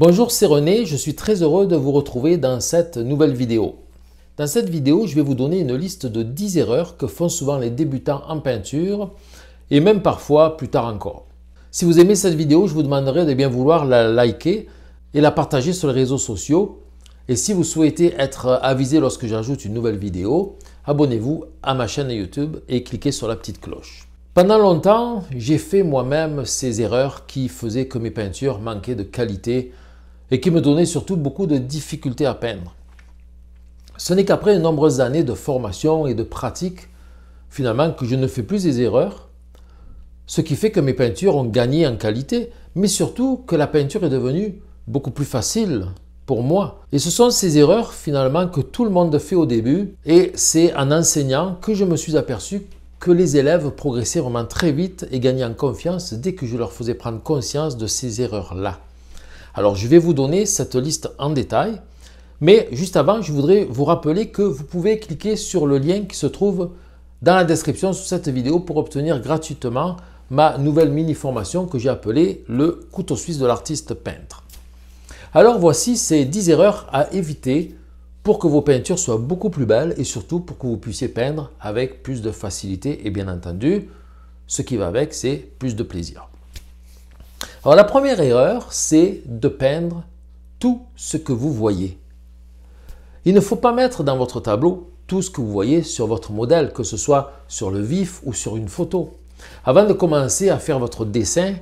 Bonjour, c'est René, je suis très heureux de vous retrouver dans cette nouvelle vidéo. Dans cette vidéo, je vais vous donner une liste de 10 erreurs que font souvent les débutants en peinture et même parfois plus tard encore. Si vous aimez cette vidéo, je vous demanderai de bien vouloir la liker et la partager sur les réseaux sociaux. Et si vous souhaitez être avisé lorsque j'ajoute une nouvelle vidéo, abonnez-vous à ma chaîne YouTube et cliquez sur la petite cloche. Pendant longtemps, j'ai fait moi-même ces erreurs qui faisaient que mes peintures manquaient de qualité et qui me donnait surtout beaucoup de difficultés à peindre. Ce n'est qu'après de nombreuses années de formation et de pratique, finalement, que je ne fais plus des erreurs, ce qui fait que mes peintures ont gagné en qualité, mais surtout que la peinture est devenue beaucoup plus facile pour moi. Et ce sont ces erreurs finalement que tout le monde fait au début, et c'est en enseignant que je me suis aperçu que les élèves progressaient vraiment très vite et gagnaient en confiance dès que je leur faisais prendre conscience de ces erreurs-là. Alors je vais vous donner cette liste en détail, mais juste avant, je voudrais vous rappeler que vous pouvez cliquer sur le lien qui se trouve dans la description sous cette vidéo pour obtenir gratuitement ma nouvelle mini-formation que j'ai appelée le couteau suisse de l'artiste peintre. Alors voici ces 10 erreurs à éviter pour que vos peintures soient beaucoup plus belles et surtout pour que vous puissiez peindre avec plus de facilité et bien entendu, ce qui va avec, c'est plus de plaisir. Alors la première erreur, c'est de peindre tout ce que vous voyez. Il ne faut pas mettre dans votre tableau tout ce que vous voyez sur votre modèle, que ce soit sur le vif ou sur une photo. Avant de commencer à faire votre dessin,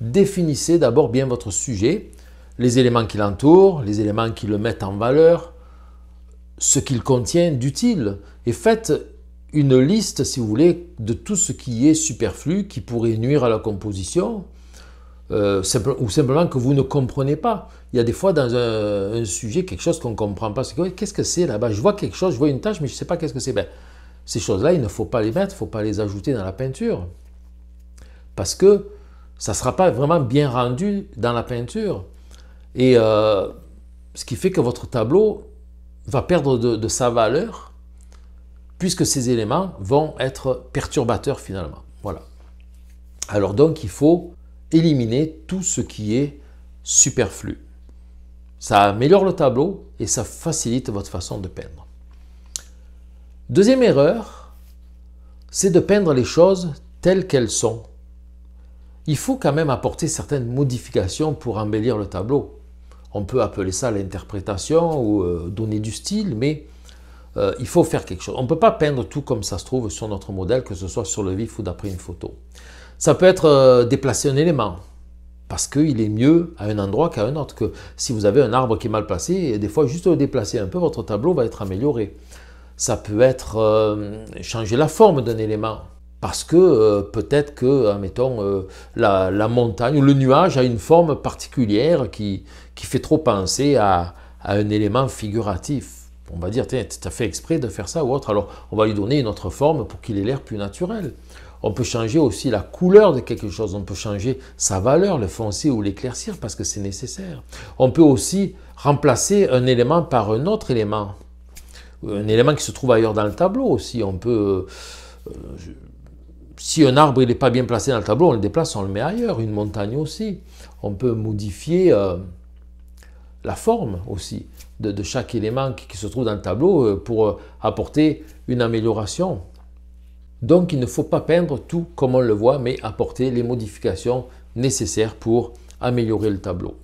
définissez d'abord bien votre sujet, les éléments qui l'entourent, les éléments qui le mettent en valeur, ce qu'il contient d'utile, et faites une liste, si vous voulez, de tout ce qui est superflu, qui pourrait nuire à la composition, euh, ou simplement que vous ne comprenez pas. Il y a des fois dans un, sujet quelque chose qu'on ne comprend pas. Qu'est-ce que c'est là-bas Je vois quelque chose, je vois une tâche, mais je ne sais pas qu'est-ce que c'est. Ben, ces choses-là, il ne faut pas les mettre, il ne faut pas les ajouter dans la peinture. Parce que ça ne sera pas vraiment bien rendu dans la peinture. Et euh, ce qui fait que votre tableau va perdre de, de sa valeur, puisque ces éléments vont être perturbateurs finalement. Voilà. Alors donc, il faut éliminer tout ce qui est superflu. Ça améliore le tableau et ça facilite votre façon de peindre. Deuxième erreur, c'est de peindre les choses telles qu'elles sont. Il faut quand même apporter certaines modifications pour embellir le tableau. On peut appeler ça l'interprétation ou euh, donner du style, mais euh, il faut faire quelque chose. On ne peut pas peindre tout comme ça se trouve sur notre modèle, que ce soit sur le vif ou d'après une photo. Ça peut être euh, déplacer un élément, parce qu'il est mieux à un endroit qu'à un autre. Que si vous avez un arbre qui est mal placé, des fois juste le déplacer un peu, votre tableau va être amélioré. Ça peut être euh, changer la forme d'un élément. Parce que euh, peut-être que, admettons, la, montagne ou le nuage a une forme particulière qui, fait trop penser à, à un élément figuratif on va dire, tiens, tu as fait exprès de faire ça ou autre, alors on va lui donner une autre forme pour qu'il ait l'air plus naturel. On peut changer aussi la couleur de quelque chose, on peut changer sa valeur, le foncer ou l'éclaircir parce que c'est nécessaire. On peut aussi remplacer un élément par un autre élément. Un élément qui se trouve ailleurs dans le tableau aussi. On peut... Euh, si un arbre n'est pas bien placé dans le tableau, on le déplace, on le met ailleurs. Une montagne aussi. On peut modifier euh, la forme aussi de, chaque élément qui, se trouve dans le tableau euh, pour apporter une amélioration donc il ne faut pas peindre tout comme on le voit, mais apporter les modifications nécessaires pour améliorer le tableau.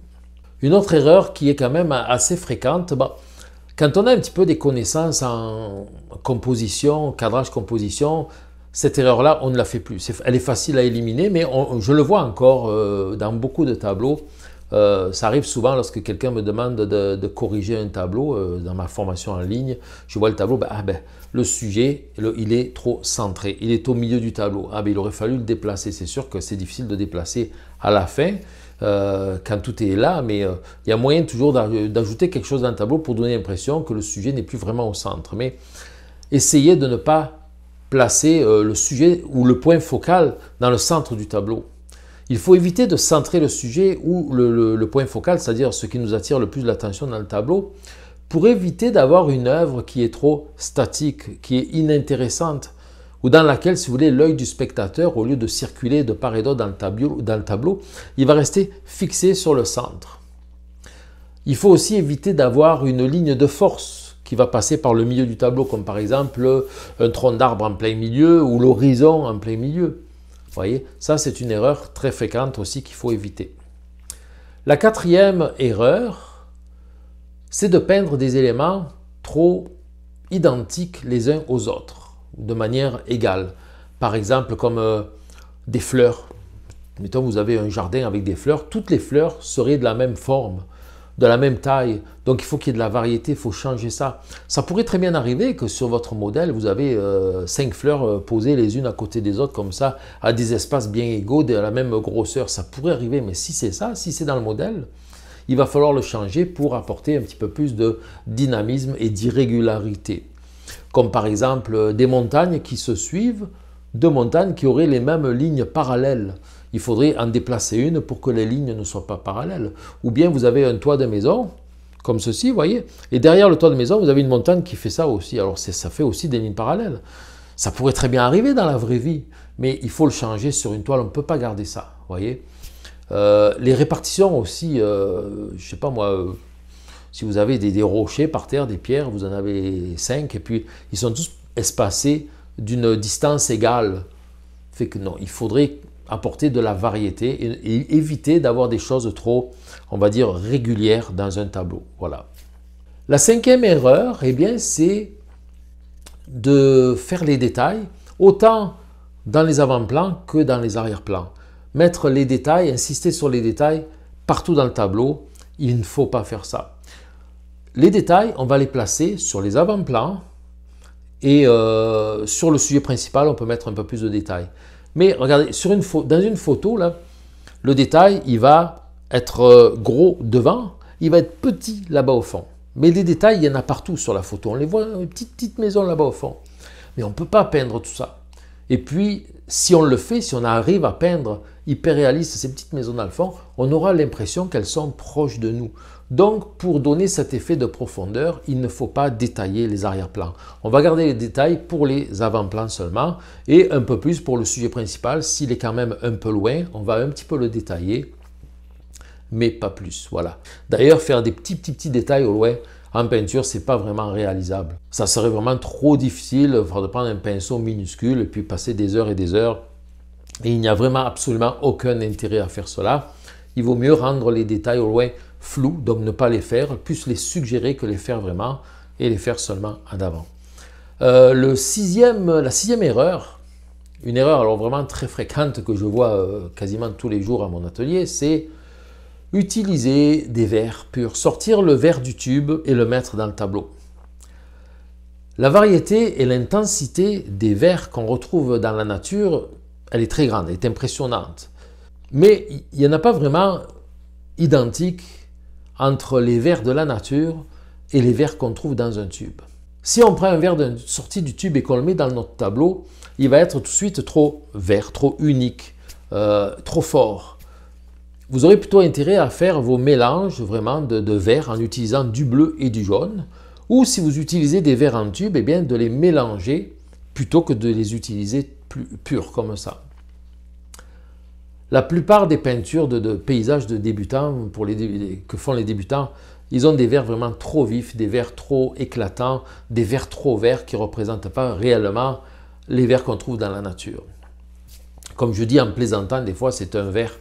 Une autre erreur qui est quand même assez fréquente, bah, quand on a un petit peu des connaissances en composition, cadrage composition, cette erreur-là, on ne la fait plus. elle est facile à éliminer, mais je le vois encore euh, dans beaucoup de tableaux. Euh, ça arrive souvent lorsque quelqu'un me demande de, corriger un tableau euh, dans ma formation en ligne. Je vois le tableau, ben, ah ben, le sujet, il est trop centré, il est au milieu du tableau. Ah, mais il aurait fallu le déplacer. C'est sûr que c'est difficile de déplacer à la fin euh, quand tout est là, mais euh, il y a moyen toujours d'ajouter quelque chose dans le tableau pour donner l'impression que le sujet n'est plus vraiment au centre. Mais essayez de ne pas placer euh, le sujet ou le point focal dans le centre du tableau. Il faut éviter de centrer le sujet ou le point focal, c'est-à-dire ce qui nous attire le plus l'attention dans le tableau, pour éviter d'avoir une œuvre qui est trop statique, qui est inintéressante, ou dans laquelle, si vous voulez, l'œil du spectateur, au lieu de circuler de part et d'autre dans, le tableau, il va rester fixé sur le centre. Il faut aussi éviter d'avoir une ligne de force qui va passer par le milieu du tableau, comme par exemple un tronc d'arbre en plein milieu ou l'horizon en plein milieu. Vous voyez, ça c'est une erreur très fréquente aussi qu'il faut éviter. La quatrième erreur, c'est de peindre des éléments trop identiques les uns aux autres, de manière égale. Par exemple, comme euh, des fleurs. Mettons, vous avez un jardin avec des fleurs, toutes les fleurs seraient de la même forme, de la même taille. Donc il faut qu'il y ait de la variété, il faut changer ça. Ça pourrait très bien arriver que sur votre modèle, vous avez euh, cinq fleurs euh, posées les unes à côté des autres comme ça, à des espaces bien égaux, de la même grosseur. Ça pourrait arriver, mais si c'est ça, si c'est dans le modèle, il va falloir le changer pour apporter un petit peu plus de dynamisme et d'irrégularité. Comme par exemple euh, des montagnes qui se suivent, deux montagnes qui auraient les mêmes lignes parallèles. Il faudrait en déplacer une pour que les lignes ne soient pas parallèles. Ou bien vous avez un toit de maison, comme ceci, vous voyez, et derrière le toit de maison, vous avez une montagne qui fait ça aussi. Alors ça fait aussi des lignes parallèles. Ça pourrait très bien arriver dans la vraie vie, mais il faut le changer sur une toile, on ne peut pas garder ça, vous voyez. Euh, les répartitions aussi, je euh, je sais pas moi, euh, si vous avez des, rochers par terre, des pierres, vous en avez cinq, et puis ils sont tous espacés d'une distance égale. Fait que non, il faudrait apporter de la variété et, éviter d'avoir des choses trop, on va dire, régulières dans un tableau. Voilà. La cinquième erreur, eh bien, c'est de faire les détails autant dans les avant-plans que dans les arrière-plans mettre les détails, insister sur les détails partout dans le tableau. Il ne faut pas faire ça. Les détails, on va les placer sur les avant-plans et euh, sur le sujet principal, on peut mettre un peu plus de détails. Mais regardez, dans une photo, là, le détail, il va être euh, gros devant, il va être petit là-bas au fond. Mais les détails, il y en a partout sur la photo. On les voit, une petite, petite maison là-bas au fond. Mais on ne peut pas peindre tout ça. Et puis, si on le fait, si on arrive à peindre hyper réaliste ces petites maisons d'enfants, on aura l'impression qu'elles sont proches de nous. Donc, pour donner cet effet de profondeur, il ne faut pas détailler les arrière-plans. On va garder les détails pour les avant-plans seulement et un peu plus pour le sujet principal. S'il est quand même un peu loin, on va un petit peu le détailler, mais pas plus. Voilà. D'ailleurs, faire des petits, petits, petits détails au loin, en peinture, c'est pas vraiment réalisable. Ça serait vraiment trop difficile de prendre un pinceau minuscule et puis passer des heures et des heures. Et il n'y a vraiment absolument aucun intérêt à faire cela. Il vaut mieux rendre les détails au loin flous, donc ne pas les faire, plus les suggérer que les faire vraiment et les faire seulement en avant. Euh, le la sixième erreur, une erreur alors vraiment très fréquente que je vois euh, quasiment tous les jours à mon atelier, c'est Utiliser des verres purs, sortir le verre du tube et le mettre dans le tableau. La variété et l'intensité des verres qu'on retrouve dans la nature, elle est très grande, elle est impressionnante. Mais il n'y en a pas vraiment identique entre les verres de la nature et les verres qu'on trouve dans un tube. Si on prend un verre de sortie du tube et qu'on le met dans notre tableau, il va être tout de suite trop vert, trop unique, euh, trop fort. Vous aurez plutôt intérêt à faire vos mélanges vraiment de, de en utilisant du bleu et du jaune, ou si vous utilisez des verres en tube, eh bien de les mélanger plutôt que de les utiliser plus purs comme ça. La plupart des peintures de, paysages de débutants pour les, que font les débutants, ils ont des verres vraiment trop vifs, des verres trop éclatants, des verres trop verts qui ne représentent pas réellement les verres qu'on trouve dans la nature. Comme je dis en plaisantant, des fois c'est un verre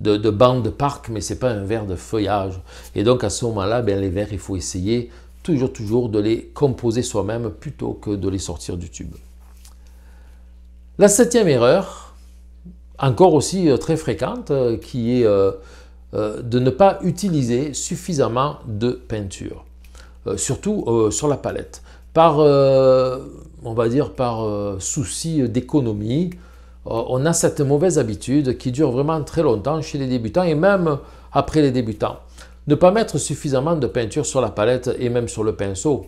de, bande de parc, mais ce n'est pas un verre de feuillage. Et donc à ce moment-là, bien les verres, il faut essayer toujours, toujours de les composer soi-même plutôt que de les sortir du tube. La septième erreur, encore aussi euh, très fréquente, euh, qui est euh, de ne pas utiliser suffisamment de peinture, surtout sur la palette. Par, on va dire, par souci d'économie, euh, on a cette mauvaise habitude qui dure vraiment très longtemps chez les débutants et même après les débutants. Ne pas mettre suffisamment de peinture sur la palette et même sur le pinceau.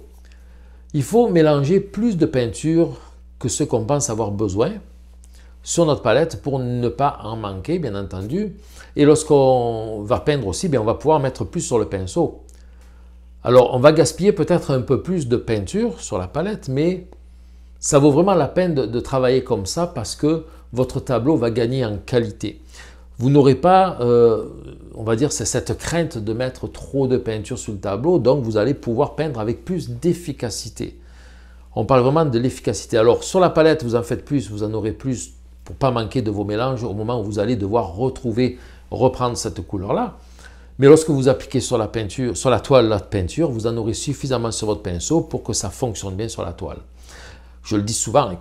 Il faut mélanger plus de peinture que ce qu'on pense avoir besoin sur notre palette pour ne pas en manquer, bien entendu. Et lorsqu'on va peindre aussi, bien, on va pouvoir mettre plus sur le pinceau. Alors, on va gaspiller peut-être un peu plus de peinture sur la palette, mais ça vaut vraiment la peine de travailler comme ça parce que votre tableau va gagner en qualité. Vous n'aurez pas, euh, on va dire, cette crainte de mettre trop de peinture sur le tableau, donc vous allez pouvoir peindre avec plus d'efficacité. On parle vraiment de l'efficacité. Alors sur la palette, vous en faites plus, vous en aurez plus pour pas manquer de vos mélanges au moment où vous allez devoir retrouver, reprendre cette couleur-là. Mais lorsque vous appliquez sur la peinture, sur la toile la peinture, vous en aurez suffisamment sur votre pinceau pour que ça fonctionne bien sur la toile. Je le dis souvent, hein,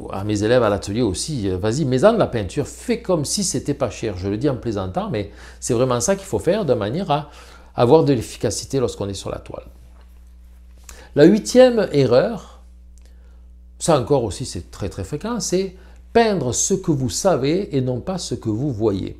euh, à mes élèves à l'atelier aussi, euh, vas-y, mets-en de la peinture, fais comme si c'était pas cher. Je le dis en plaisantant, mais c'est vraiment ça qu'il faut faire de manière à avoir de l'efficacité lorsqu'on est sur la toile. La huitième erreur, ça encore aussi c'est très très fréquent, c'est peindre ce que vous savez et non pas ce que vous voyez.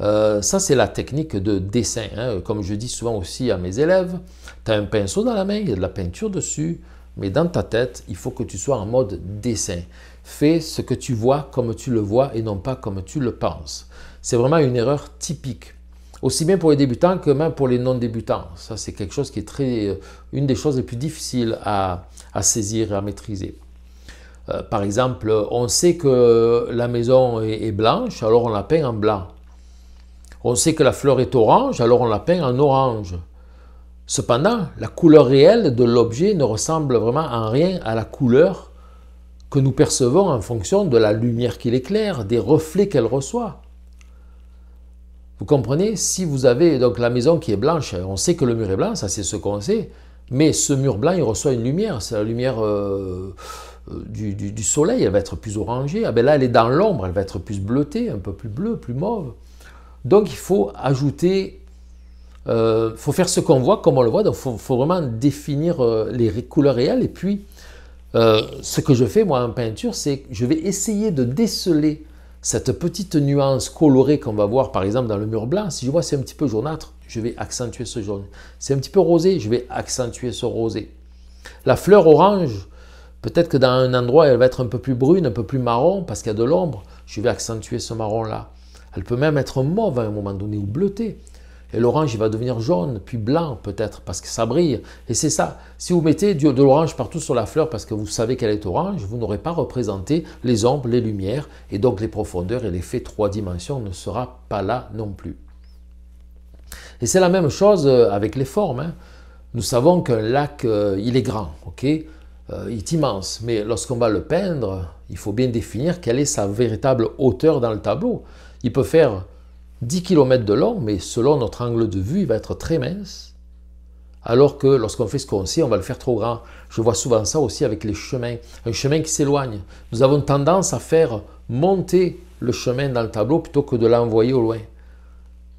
Euh, ça, c'est la technique de dessin. Hein. Comme je dis souvent aussi à mes élèves, tu as un pinceau dans la main, il y a de la peinture dessus. Mais dans ta tête, il faut que tu sois en mode dessin. Fais ce que tu vois comme tu le vois et non pas comme tu le penses. C'est vraiment une erreur typique. Aussi bien pour les débutants que même pour les non-débutants. Ça, c'est quelque chose qui est très, euh, une des choses les plus difficiles à, saisir et à maîtriser. Euh, par exemple, on sait que la maison est blanche, alors on la peint en blanc. On sait que la fleur est orange, alors on la peint en orange. Cependant, la couleur réelle de l'objet ne ressemble vraiment en rien à la couleur que nous percevons en fonction de la lumière qu'il éclaire, des reflets qu'elle reçoit. Vous comprenez Si vous avez donc la maison qui est blanche, on sait que le mur est blanc, ça c'est ce qu'on sait, mais ce mur blanc, il reçoit une lumière, c'est la lumière euh, euh, du, soleil, elle va être plus orangée. Ah ben là, elle est dans l'ombre, elle va être plus bleutée, un peu plus bleue, plus mauve. Donc il faut ajouter il euh, faut faire ce qu'on voit comme on le voit, donc il faut, vraiment définir euh, les couleurs réelles. Et puis, euh, ce que je fais moi en peinture, c'est que je vais essayer de déceler cette petite nuance colorée qu'on va voir par exemple dans le mur blanc, si je vois c'est un petit peu jaunâtre, je vais accentuer ce jaune. C'est un petit peu rosé, je vais accentuer ce rosé. La fleur orange, peut-être que dans un endroit elle va être un peu plus brune, un peu plus marron parce qu'il y a de l'ombre, je vais accentuer ce marron là. Elle peut même être mauve à un moment donné ou bleutée. Et l'orange, il va devenir jaune, puis blanc peut-être, parce que ça brille. Et c'est ça. Si vous mettez de l'orange partout sur la fleur parce que vous savez qu'elle est orange, vous n'aurez pas représenté les ombres, les lumières, et donc les profondeurs et l'effet trois dimensions ne sera pas là non plus. Et c'est la même chose euh, avec les formes. Hein. Nous savons qu'un lac, euh, il est grand, ok euh, il est immense, mais lorsqu'on va le peindre, il faut bien définir quelle est sa véritable hauteur dans le tableau. Il peut faire 10 km de long, mais selon notre angle de vue, il va être très mince. Alors que lorsqu'on fait ce qu'on sait, on va le faire trop grand. Je vois souvent ça aussi avec les chemins. Un chemin qui s'éloigne. Nous avons tendance à faire monter le chemin dans le tableau plutôt que de l'envoyer au loin.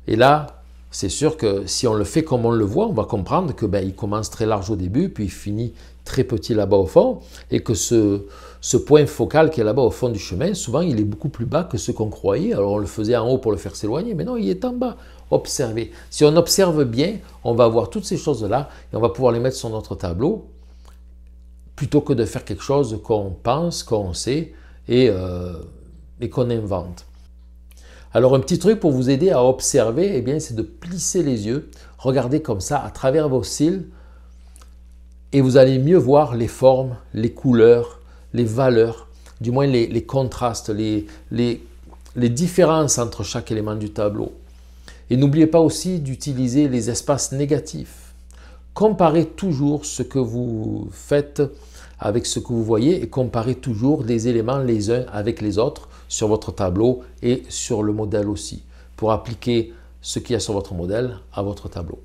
Et là, c'est sûr que si on le fait comme on le voit, on va comprendre que ben, il commence très large au début, puis il finit très petit là-bas au fond, et que ce, ce point focal qui est là-bas au fond du chemin, souvent il est beaucoup plus bas que ce qu'on croyait. Alors on le faisait en haut pour le faire s'éloigner, mais non, il est en bas. Observez. Si on observe bien, on va voir toutes ces choses-là et on va pouvoir les mettre sur notre tableau plutôt que de faire quelque chose qu'on pense, qu'on sait et, euh, qu'on invente. Alors un petit truc pour vous aider à observer, eh bien, c'est de plisser les yeux, regarder comme ça à travers vos cils, et vous allez mieux voir les formes, les couleurs, les valeurs, du moins les, contrastes, les, les, différences entre chaque élément du tableau. Et n'oubliez pas aussi d'utiliser les espaces négatifs. Comparez toujours ce que vous faites avec ce que vous voyez et comparez toujours les éléments les uns avec les autres sur votre tableau et sur le modèle aussi, pour appliquer ce qu'il y a sur votre modèle à votre tableau.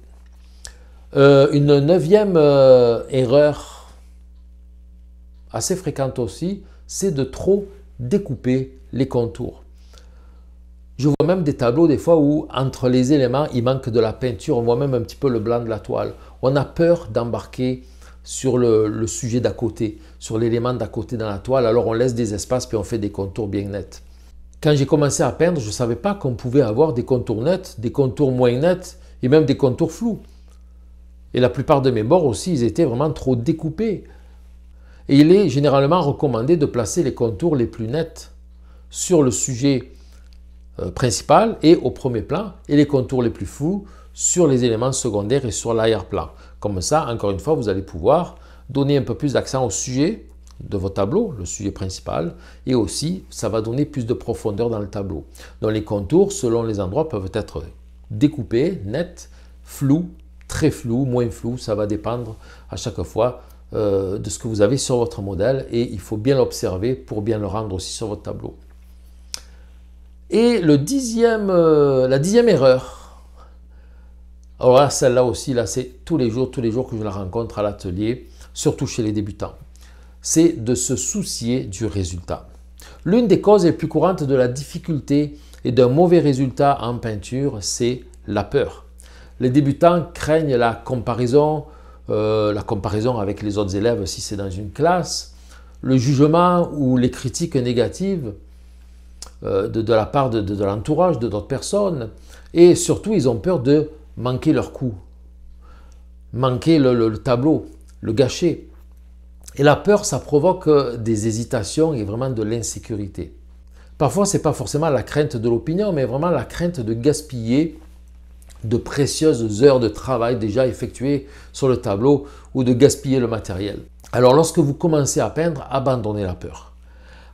Euh, une neuvième euh, erreur assez fréquente aussi, c'est de trop découper les contours. Je vois même des tableaux des fois où entre les éléments, il manque de la peinture, on voit même un petit peu le blanc de la toile. On a peur d'embarquer sur le, sujet d'à côté, sur l'élément d'à côté dans la toile, alors on laisse des espaces puis on fait des contours bien nets. Quand j'ai commencé à peindre, je ne savais pas qu'on pouvait avoir des contours nets, des contours moins nets et même des contours flous. Et la plupart de mes bords aussi, ils étaient vraiment trop découpés. Et il est généralement recommandé de placer les contours les plus nets sur le sujet euh, principal et au premier plan, et les contours les plus flous sur les éléments secondaires et sur l'arrière-plan. Comme ça, encore une fois, vous allez pouvoir donner un peu plus d'accent au sujet de vos tableaux, le sujet principal, et aussi ça va donner plus de profondeur dans le tableau. Donc les contours, selon les endroits, peuvent être découpés, nets, flous, très flous, moins flous, ça va dépendre à chaque fois euh, de ce que vous avez sur votre modèle et il faut bien l'observer pour bien le rendre aussi sur votre tableau. Et le euh, la dixième erreur, alors là, celle-là aussi, là, c'est tous les jours, tous les jours que je la rencontre à l'atelier, surtout chez les débutants, c'est de se soucier du résultat. L'une des causes les plus courantes de la difficulté et d'un mauvais résultat en peinture, c'est la peur. Les débutants craignent la comparaison, euh, la comparaison avec les autres élèves si c'est dans une classe, le jugement ou les critiques négatives euh, de, la part de, l'entourage, de d'autres personnes, et surtout ils ont peur de manquer leur coup, manquer le, le tableau, le gâcher. Et la peur, ça provoque euh, des hésitations et vraiment de l'insécurité. Parfois, ce n'est pas forcément la crainte de l'opinion, mais vraiment la crainte de gaspiller de précieuses heures de travail déjà effectuées sur le tableau ou de gaspiller le matériel. Alors lorsque vous commencez à peindre, abandonnez la peur.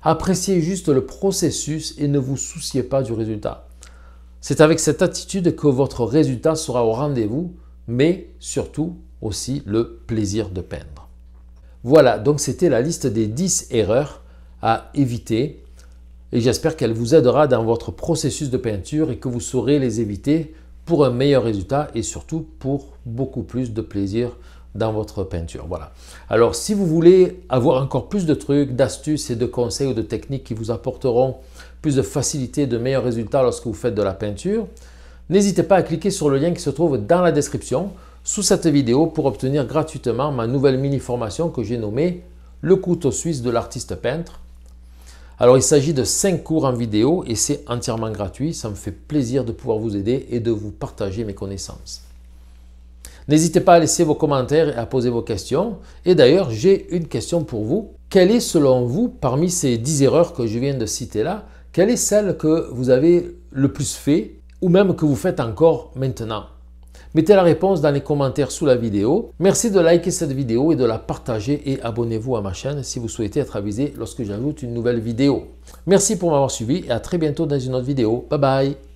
Appréciez juste le processus et ne vous souciez pas du résultat. C'est avec cette attitude que votre résultat sera au rendez-vous, mais surtout aussi le plaisir de peindre. Voilà, donc c'était la liste des 10 erreurs à éviter et j'espère qu'elle vous aidera dans votre processus de peinture et que vous saurez les éviter pour un meilleur résultat et surtout pour beaucoup plus de plaisir dans votre peinture. Voilà. Alors si vous voulez avoir encore plus de trucs, d'astuces et de conseils ou de techniques qui vous apporteront plus de facilité, de meilleurs résultats lorsque vous faites de la peinture, n'hésitez pas à cliquer sur le lien qui se trouve dans la description sous cette vidéo pour obtenir gratuitement ma nouvelle mini formation que j'ai nommée le couteau suisse de l'artiste peintre alors il s'agit de 5 cours en vidéo et c'est entièrement gratuit. Ça me fait plaisir de pouvoir vous aider et de vous partager mes connaissances. N'hésitez pas à laisser vos commentaires et à poser vos questions. Et d'ailleurs, j'ai une question pour vous. Quelle est selon vous, parmi ces 10 erreurs que je viens de citer là, quelle est celle que vous avez le plus fait ou même que vous faites encore maintenant Mettez la réponse dans les commentaires sous la vidéo. Merci de liker cette vidéo et de la partager et abonnez-vous à ma chaîne si vous souhaitez être avisé lorsque j'ajoute une nouvelle vidéo. Merci pour m'avoir suivi et à très bientôt dans une autre vidéo. Bye bye